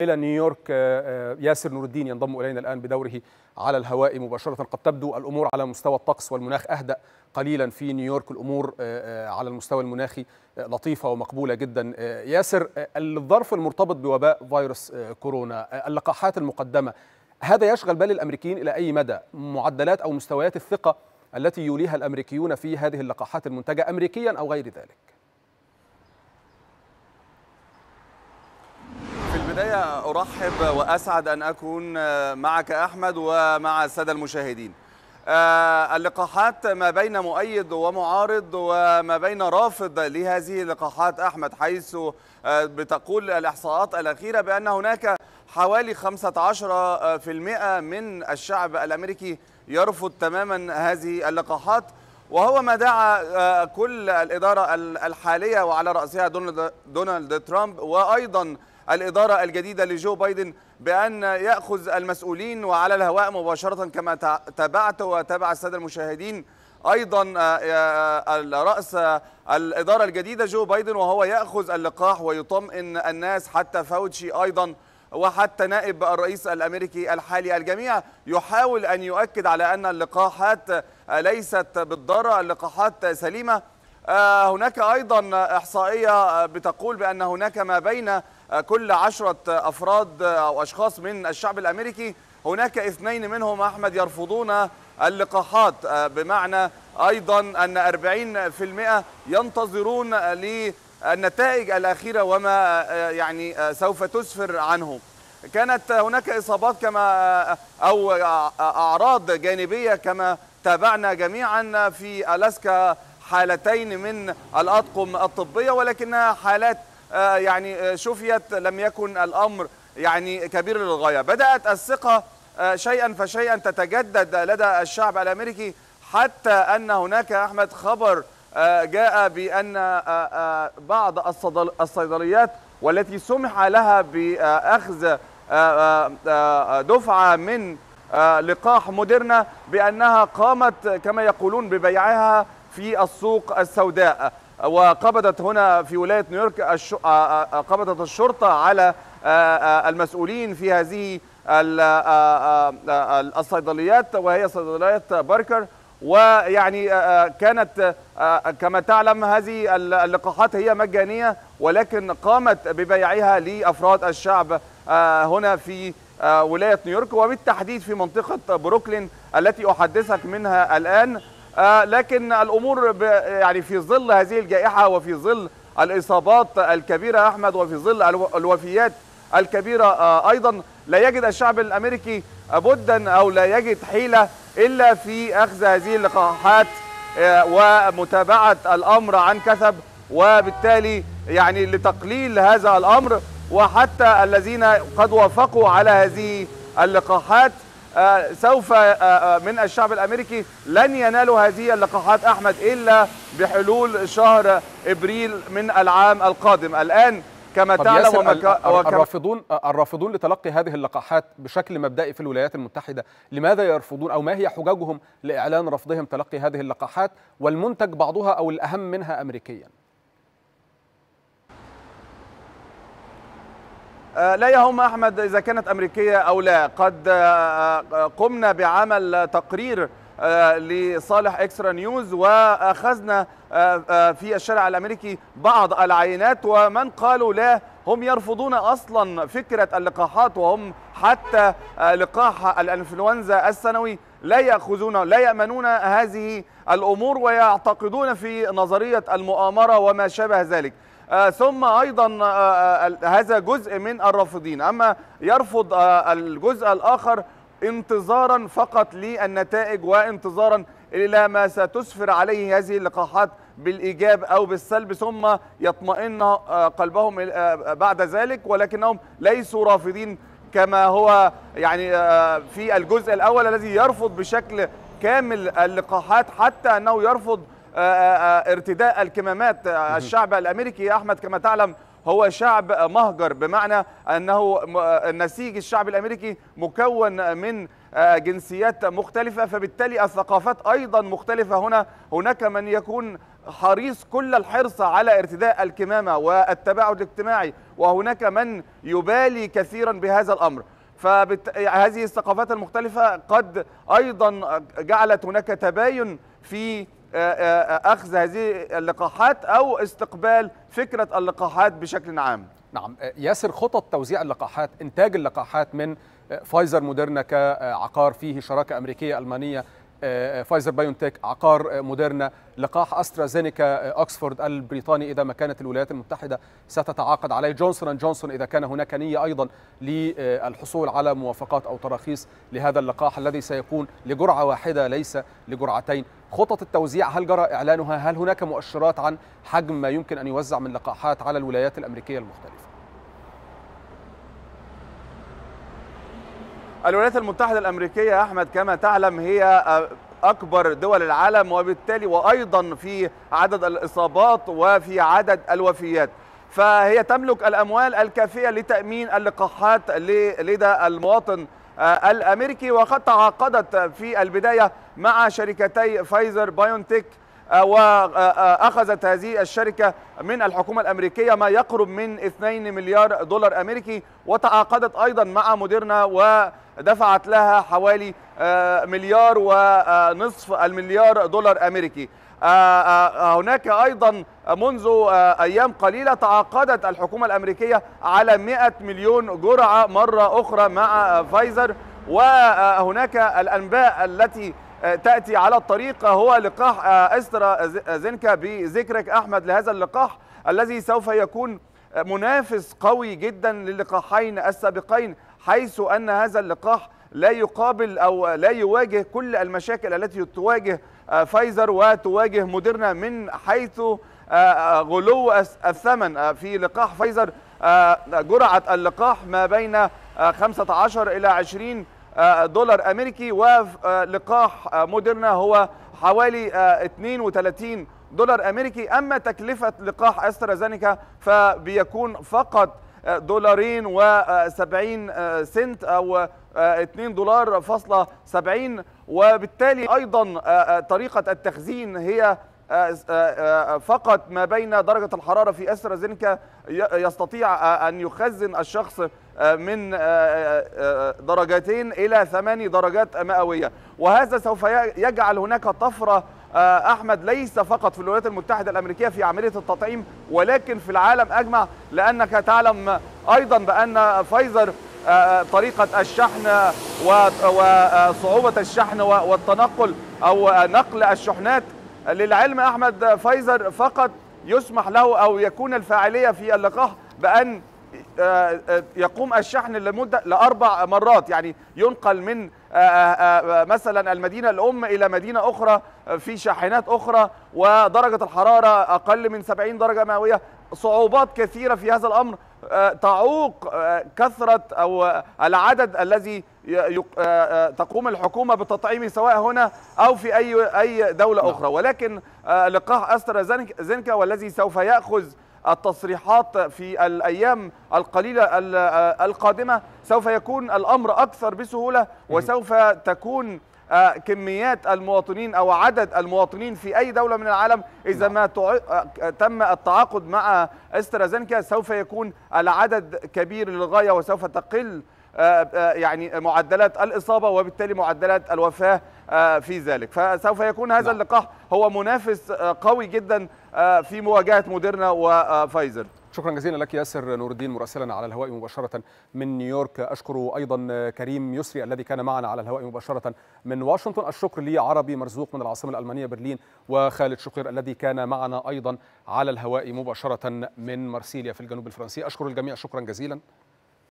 إلى نيويورك آه، آه، ياسر نور الدين ينضم إلينا الآن بدوره على الهواء مباشرة قد تبدو الأمور على مستوى الطقس والمناخ أهدأ قليلا في نيويورك الأمور آه، على المستوى المناخي لطيفة ومقبولة جدا ياسر الظرف المرتبط بوباء فيروس كورونا اللقاحات المقدمة هذا يشغل بال الأمريكيين إلى أي مدى معدلات أو مستويات الثقة التي يوليها الأمريكيون في هذه اللقاحات المنتجة أمريكيا أو غير ذلك البداية أرحب وأسعد أن أكون معك أحمد ومع السادة المشاهدين آه، اللقاحات ما بين مؤيد ومعارض وما بين رافض لهذه اللقاحات أحمد حيث آه، بتقول الإحصاءات الأخيرة بأن هناك حوالي 15% من الشعب الأمريكي يرفض تماما هذه اللقاحات وهو ما دعا آه، كل الإدارة الحالية وعلى رأسها دونالد ترامب وأيضا الإدارة الجديدة لجو بايدن بأن يأخذ المسؤولين وعلى الهواء مباشرة كما تابعت وتابع السادة المشاهدين ايضا آه، آه، راس آه، الاداره الجديده جو بايدن وهو ياخذ اللقاح ويطمئن الناس حتى فوتشي ايضا وحتى نائب الرئيس الامريكي الحالي الجميع يحاول ان يؤكد على ان اللقاحات ليست بالضاره اللقاحات سليمه آه، هناك أيضا إحصائية بتقول بأن هناك ما بين كل عشرة أفراد أو أشخاص من الشعب الأمريكي هناك اثنين منهم أحمد يرفضون اللقاحات آه، بمعنى أيضا أن 40% ينتظرون للنتائج الأخيرة وما آه، يعني سوف تسفر عنه كانت هناك إصابات كما أو أعراض جانبية كما تابعنا جميعا في ألاسكا حالتين من الأطقم الطبية ولكنها حالات آه، يعني آه، شفيت لم يكن الأمر يعني كبير للغاية بدأت الثقة آه، شيئا فشيئا تتجدد لدى الشعب الأمريكي حتى أن هناك أحمد خبر جاء بأن بعض الصيدليات والتي سمح لها بأخذ دفعة من لقاح موديرنا بأنها قامت كما يقولون ببيعها في السوق السوداء وقبضت هنا في ولايه نيويورك آه، آه، آه، قبضت الشرطه على المسؤولين في هذه الصيدليات وهي صيدليات باركر ويعني كانت كما تعلم هذه اللقاحات هي مجانيه ولكن قامت ببيعها لافراد الشعب هنا في ولايه نيويورك وبالتحديد في منطقه بروكلين التي احدثك منها الان آه، لكن الامور يعني في ظل هذه الجائحه وفي ظل الاصابات الكبيره يا احمد وفي ظل الوفيات الكبيره آه، ايضا لا يجد الشعب الامريكي بدا او لا يجد حيله الا في اخذ هذه اللقاحات آه، ومتابعه الامر عن كثب وبالتالي يعني لتقليل هذا الامر وحتى الذين قد وافقوا على هذه اللقاحات آه، سوف آه، آه، من الشعب الامريكي لن ينالوا هذه اللقاحات احمد الا بحلول شهر ابريل من العام القادم الان كما تعلم ومك... الرافضون الرافضون لتلقي هذه اللقاحات بشكل مبدئي في الولايات المتحده لماذا يرفضون او ما هي حججهم لاعلان رفضهم تلقي هذه اللقاحات والمنتج بعضها او الاهم منها امريكيا آه، لا يهم أحمد إذا كانت أمريكية أو لا قد آه، آه، قمنا بعمل تقرير لصالح اكسترا نيوز واخذنا في الشارع الامريكي بعض العينات ومن قالوا لا هم يرفضون اصلا فكره اللقاحات وهم حتى لقاح الانفلونزا السنوي لا ياخذون لا يامنون هذه الامور ويعتقدون في نظريه المؤامره وما شابه ذلك آه، ثم ايضا آه، آه، هذا جزء من الرافضين اما يرفض الجزء الاخر انتظارا فقط للنتائج وانتظارا الى ما ستسفر عليه هذه اللقاحات بالايجاب او بالسلب ثم يطمئن قلبهم بعد ذلك ولكنهم ليسوا رافضين كما هو يعني في الجزء الاول الذي يرفض بشكل كامل اللقاحات حتى انه يرفض آه، آه، آه، ارتداء الكمامات الشعب الامريكي يا احمد كما تعلم هو شعب مهجر بمعنى انه نسيج الشعب الامريكي مكون من جنسيات مختلفه فبالتالي الثقافات ايضا مختلفه هنا هناك من يكون حريص كل الحرص على ارتداء الكمامه والتباعد الاجتماعي وهناك من يبالي كثيرا بهذا الامر فهذه الثقافات المختلفه قد ايضا جعلت هناك تباين في آه، آه، آه، اخذ هذه اللقاحات او استقبال فكره اللقاحات بشكل عام نعم ياسر خطط توزيع اللقاحات انتاج اللقاحات من فايزر موديرنا كعقار فيه شراكه امريكيه المانيه فايزر بايونتك عقار موديرنا لقاح استرازينيكا اوكسفورد البريطاني اذا ما كانت الولايات المتحده ستتعاقد عليه جونسون اند جونسون اذا كان هناك نيه ايضا للحصول على موافقات او تراخيص لهذا اللقاح الذي سيكون لجرعه واحده ليس لجرعتين خطط التوزيع هل جرى إعلانها هل هناك مؤشرات عن حجم ما يمكن أن يوزع من لقاحات على الولايات الأمريكية المختلفة الولايات المتحدة الأمريكية يا أحمد كما تعلم هي أكبر دول العالم وبالتالي وأيضا في عدد الإصابات وفي عدد الوفيات فهي تملك الأموال الكافية لتأمين اللقاحات لدى المواطن آه، الامريكي وقد تعاقدت في البدايه مع شركتي فايزر بايونتك آه، واخذت هذه الشركه من الحكومه الامريكيه ما يقرب من 2 مليار دولار امريكي وتعاقدت ايضا مع موديرنا ودفعت لها حوالي آه، مليار ونصف المليار دولار امريكي آه، هناك ايضا منذ ايام قليله تعاقدت الحكومه الامريكيه على 100 مليون جرعه مره اخرى مع فايزر وهناك الانباء التي آه، تأتي على الطريق هو لقاح آه، أسترا زينكا آه، بذكرك أحمد لهذا اللقاح الذي سوف يكون منافس قوي جدا للقاحين السابقين حيث أن هذا اللقاح لا يقابل أو لا يواجه كل المشاكل التي تواجه فايزر وتواجه موديرنا من حيث غلو الثمن في لقاح فايزر جرعة اللقاح ما بين 15 إلى 20 آه، دولار امريكي ولقاح آه، آه، موديرنا هو حوالي 32 دولار امريكي اما تكلفه لقاح استرازينيكا فبيكون فقط دولارين و70 سنت او 2 دولار فاصلة 70 وبالتالي ايضا طريقه التخزين هي فقط ما بين درجة الحرارة في أسترازينيكا يستطيع أن يخزن الشخص آه، من آه، آه، درجتين إلى ثماني درجات مئوية وهذا سوف يجعل هناك طفرة أحمد ليس فقط في الولايات المتحدة الأمريكية في عملية التطعيم ولكن في العالم أجمع لأنك تعلم أيضا بأن فايزر طريقة الشحن وصعوبة الشحن والتنقل أو نقل الشحنات للعلم أحمد فايزر فقط يسمح له أو يكون الفاعلية في اللقاح بأن آه، آه، يقوم الشحن لمده لاربع مرات يعني ينقل من آه، مثلا المدينه الام الى مدينه اخرى في شاحنات اخرى ودرجه الحراره اقل من 70 درجه مئويه صعوبات كثيره في هذا الامر تعوق كثره او العدد الذي تقوم الحكومه بتطعيمه سواء هنا او في اي اي دوله نعم. اخرى ولكن لقاح استرازينكا والذي سوف ياخذ التصريحات في الأيام القليلة آه، القادمة سوف يكون الأمر أكثر بسهولة وسوف تكون آه، كميات المواطنين او عدد المواطنين في اي دوله من العالم اذا نعم. ما آه، تم التعاقد مع استرازينكا سوف يكون العدد كبير للغايه وسوف تقل يعني معدلات الاصابه وبالتالي معدلات الوفاه في ذلك فسوف يكون هذا نعم. اللقاح هو منافس قوي جدا آه، في مواجهه موديرنا وفايزر شكرا جزيلا لك ياسر نور الدين مراسلا على الهواء مباشره من نيويورك اشكر ايضا كريم يسري الذي كان معنا على الهواء مباشره من واشنطن الشكر لعربي مرزوق من العاصمه الالمانيه برلين وخالد شقير الذي كان معنا ايضا على الهواء مباشره من مرسيليا في الجنوب الفرنسي اشكر الجميع شكرا جزيلا